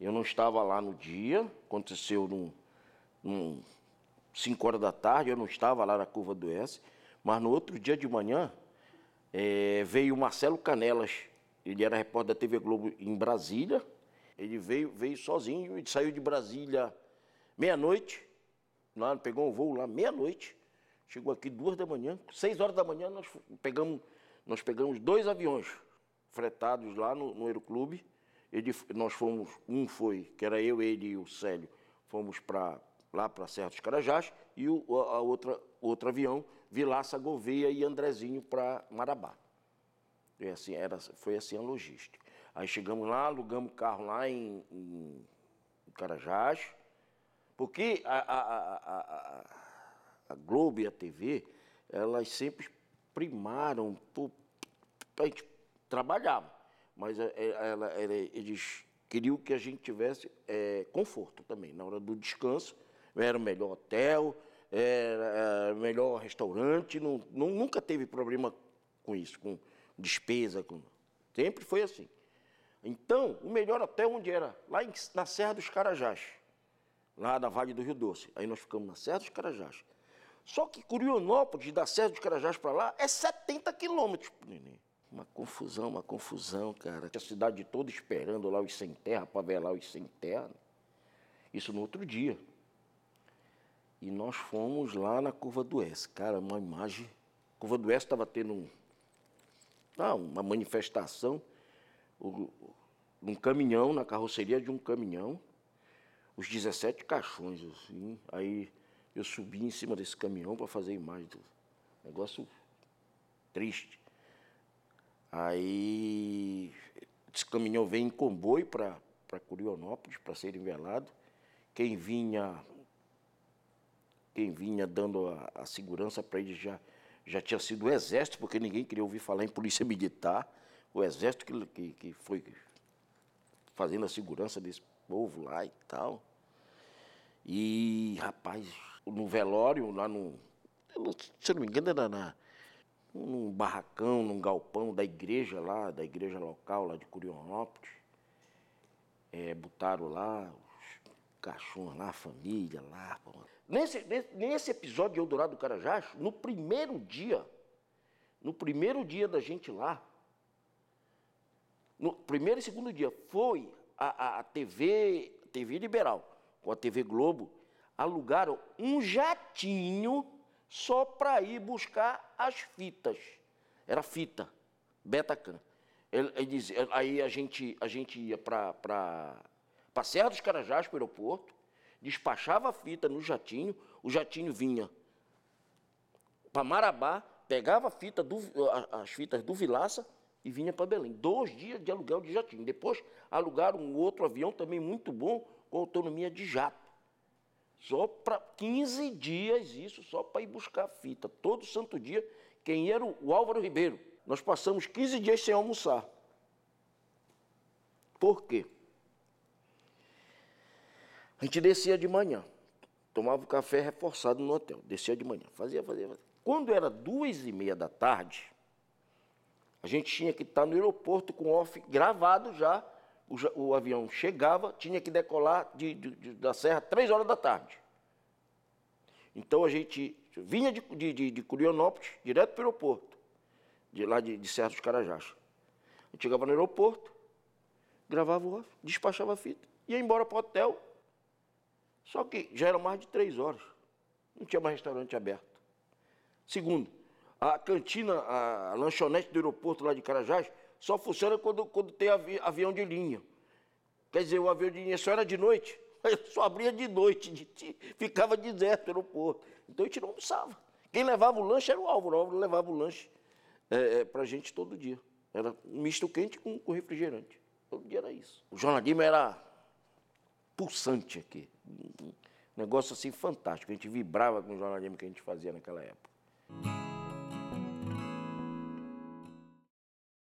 Eu não estava lá no dia, aconteceu num, num 5 horas da tarde, eu não estava lá na curva do S, mas no outro dia de manhã é, veio o Marcelo Canelas, ele era repórter da TV Globo em Brasília, ele veio, veio sozinho, e saiu de Brasília meia-noite, lá pegou um voo lá meia-noite, chegou aqui duas da manhã, seis horas da manhã nós pegamos, nós pegamos dois aviões fretados lá no, no Aeroclube, ele, nós fomos, um foi, que era eu, ele e o Célio, fomos para lá para Serra dos Carajás, e o a outra, outro avião, Vilaça Gouveia e Andrezinho para Marabá. E assim, era, foi assim a logística. Aí chegamos lá, alugamos carro lá em, em Carajás, porque a, a, a, a, Globo e a TV, elas sempre primaram, para a gente trabalhava mas é, é, ela, ela, eles queriam que a gente tivesse é, conforto também. Na hora do descanso, era o melhor hotel, era o melhor restaurante, não, não, nunca teve problema com isso, com despesa. Com... Sempre foi assim. Então, o melhor hotel onde era? Lá em, na Serra dos Carajás, lá na Vale do Rio Doce. Aí nós ficamos na Serra dos Carajás. Só que Curionópolis, da Serra dos Carajás para lá, é 70 quilômetros, neném. Uma confusão, uma confusão, cara. A cidade toda esperando lá os sem terra, para velar os sem terra. Isso no outro dia. E nós fomos lá na Curva do S. Cara, uma imagem. Curva do S estava tendo um, tá, uma manifestação. Um caminhão, na carroceria de um caminhão. Os 17 caixões, assim. Aí eu subi em cima desse caminhão para fazer a imagem. Do negócio triste. Aí esse caminhão veio em comboio para Curionópolis, para ser envelado. Quem vinha, quem vinha dando a, a segurança para ele já, já tinha sido o exército, porque ninguém queria ouvir falar em polícia militar. O exército que, que, que foi fazendo a segurança desse povo lá e tal. E, rapaz, no velório, lá no. Se não me engano, era na num barracão, num galpão da igreja lá, da igreja local lá de Curionópolis. É, botaram lá os cachorros lá, a família lá. Nesse, nesse episódio de Eldorado do Carajás, no primeiro dia, no primeiro dia da gente lá, no primeiro e segundo dia, foi a, a, a TV, TV Liberal, com a TV Globo, alugaram um jatinho só para ir buscar as fitas. Era fita, Betacan. Ele, ele dizia, aí a gente, a gente ia para a Serra dos Carajás, para o aeroporto, despachava a fita no jatinho, o jatinho vinha para Marabá, pegava a fita do, as fitas do Vilaça e vinha para Belém. Dois dias de aluguel de jatinho. Depois alugaram um outro avião também muito bom, com autonomia de jato. Só para 15 dias isso, só para ir buscar a fita. Todo santo dia, quem era o Álvaro Ribeiro. Nós passamos 15 dias sem almoçar. Por quê? A gente descia de manhã, tomava o café reforçado no hotel, descia de manhã, fazia, fazia, fazia. Quando era duas e meia da tarde, a gente tinha que estar no aeroporto com off gravado já o, o avião chegava, tinha que decolar de, de, de, da serra três horas da tarde. Então a gente vinha de, de, de Curionópolis direto para o aeroporto, de lá de, de Serra dos Carajás. A gente chegava no aeroporto, gravava o off, despachava a fita, ia embora para o hotel. Só que já eram mais de três horas. Não tinha mais restaurante aberto. Segundo, a cantina, a lanchonete do aeroporto lá de Carajás, só funciona quando, quando tem avião de linha. Quer dizer, o avião só era de noite. só abria de noite, de, ficava deserto o aeroporto. Então a gente não almoçava. Quem levava o lanche era o Álvaro. O Álvaro levava o lanche é, é, para a gente todo dia. Era um misto quente com, com refrigerante. Todo dia era isso. O jornalismo era pulsante aqui. Um negócio assim fantástico. A gente vibrava com o jornalismo que a gente fazia naquela época.